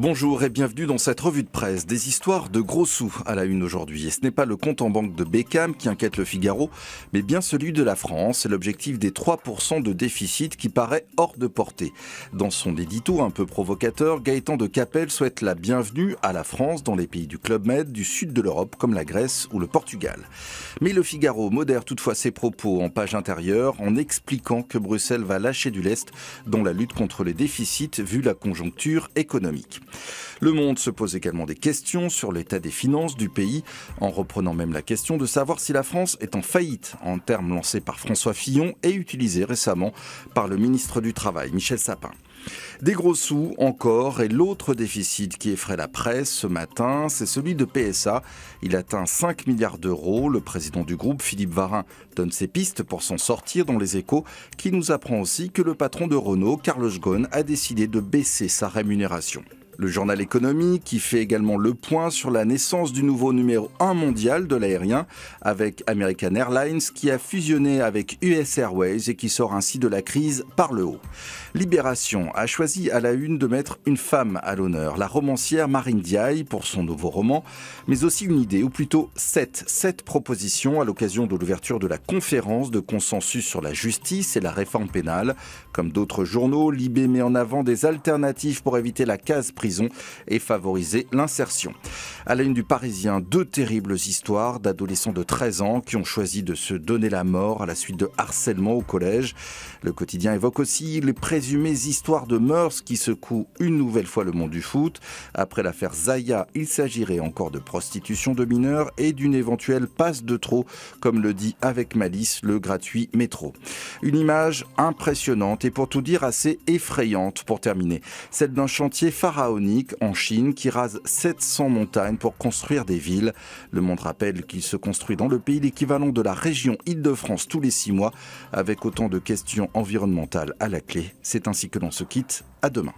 Bonjour et bienvenue dans cette revue de presse. Des histoires de gros sous à la une aujourd'hui. Et ce n'est pas le compte en banque de Beckham qui inquiète le Figaro, mais bien celui de la France et l'objectif des 3% de déficit qui paraît hors de portée. Dans son édito un peu provocateur, Gaëtan de Capelle souhaite la bienvenue à la France dans les pays du Club Med, du sud de l'Europe comme la Grèce ou le Portugal. Mais le Figaro modère toutefois ses propos en page intérieure en expliquant que Bruxelles va lâcher du lest dans la lutte contre les déficits vu la conjoncture économique. Le Monde se pose également des questions sur l'état des finances du pays, en reprenant même la question de savoir si la France est en faillite, en termes lancés par François Fillon et utilisés récemment par le ministre du Travail, Michel Sapin. Des gros sous encore, et l'autre déficit qui effraie la presse ce matin, c'est celui de PSA. Il atteint 5 milliards d'euros. Le président du groupe, Philippe Varin, donne ses pistes pour s'en sortir dans les échos, qui nous apprend aussi que le patron de Renault, Carlos Ghosn, a décidé de baisser sa rémunération. Le journal Économie qui fait également le point sur la naissance du nouveau numéro 1 mondial de l'aérien avec American Airlines qui a fusionné avec US Airways et qui sort ainsi de la crise par le haut. Libération a choisi à la une de mettre une femme à l'honneur, la romancière Marine Diaye pour son nouveau roman, mais aussi une idée, ou plutôt sept, sept propositions à l'occasion de l'ouverture de la conférence de consensus sur la justice et la réforme pénale. Comme d'autres journaux, Libé met en avant des alternatives pour éviter la case prison et favoriser l'insertion. À la une du Parisien, deux terribles histoires d'adolescents de 13 ans qui ont choisi de se donner la mort à la suite de harcèlement au collège. Le quotidien évoque aussi les présumées histoires de mœurs qui secoue une nouvelle fois le monde du foot. Après l'affaire Zaya, il s'agirait encore de prostitution de mineurs et d'une éventuelle passe de trop, comme le dit avec malice le gratuit métro. Une image impressionnante et pour tout dire assez effrayante pour terminer. Celle d'un chantier pharaonique en Chine qui rase 700 montagnes pour construire des villes. Le monde rappelle qu'il se construit dans le pays l'équivalent de la région Île-de-France tous les six mois, avec autant de questions environnementales à la clé. C'est ainsi que l'on se quitte. À demain.